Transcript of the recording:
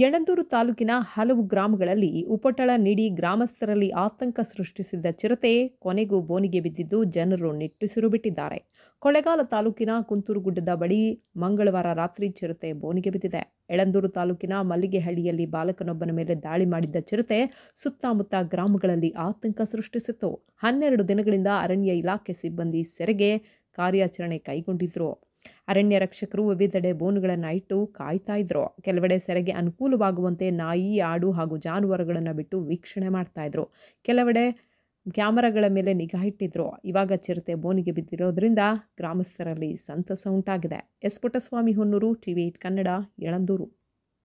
ಯಣಂದೂರು ತಾಲೂಕಿನ ಹಲವು ಗ್ರಾಮಗಳಲ್ಲಿ ಉಪಟಳ ನೀಡಿ ಗ್ರಾಮಸ್ಥರಲ್ಲಿ ಆತಂಕ ಸೃಷ್ಟಿಸಿದ್ದ ಚಿರತೆ ಕೊನೆಗೂ ಬೋನಿಗೆ ಬಿದ್ದಿದ್ದು ಜನರು ನಿಟ್ಟುಸಿರು ಬಿಟ್ಟಿದ್ದಾರೆ ಕೊಳೆಗಾಲ ತಾಲೂಕಿನ ಗುಡ್ಡದ ಬಳಿ ಮಂಗಳವಾರ ರಾತ್ರಿ ಚಿರತೆ ಬೋನಿಗೆ ಬಿದ್ದಿದೆ ಯಳಂದೂರು ತಾಲೂಕಿನ ಮಲ್ಲಿಗೆಹಳ್ಳಿಯಲ್ಲಿ ಬಾಲಕನೊಬ್ಬನ ಮೇಲೆ ದಾಳಿ ಮಾಡಿದ್ದ ಚಿರತೆ ಸುತ್ತಮುತ್ತ ಗ್ರಾಮಗಳಲ್ಲಿ ಆತಂಕ ಸೃಷ್ಟಿಸಿತ್ತು ಹನ್ನೆರಡು ದಿನಗಳಿಂದ ಅರಣ್ಯ ಇಲಾಖೆ ಸಿಬ್ಬಂದಿ ಸೆರೆಗೆ ಕಾರ್ಯಾಚರಣೆ ಕೈಗೊಂಡಿದ್ರು ಅರಣ್ಯ ರಕ್ಷಕರು ವಿವಿಧೆಡೆ ಬೋನುಗಳನ್ನು ಇಟ್ಟು ಕಾಯ್ತಾ ಇದ್ರು ಕೆಲವೆಡೆ ಸೆರೆಗೆ ಅನುಕೂಲವಾಗುವಂತೆ ನಾಯಿ ಆಡು ಹಾಗೂ ಜಾನುವಾರುಗಳನ್ನು ಬಿಟ್ಟು ವೀಕ್ಷಣೆ ಮಾಡ್ತಾ ಇದ್ರು ಕೆಲವೆಡೆ ಕ್ಯಾಮರಾಗಳ ಮೇಲೆ ನಿಗಾ ಇಟ್ಟಿದ್ರು ಇವಾಗ ಚಿರತೆ ಬೋನಿಗೆ ಬಿದ್ದಿರೋದ್ರಿಂದ ಗ್ರಾಮಸ್ಥರಲ್ಲಿ ಸಂತಸ ಉಂಟಾಗಿದೆ S Puttaswamy Honnur TV eight Kannada Yelandur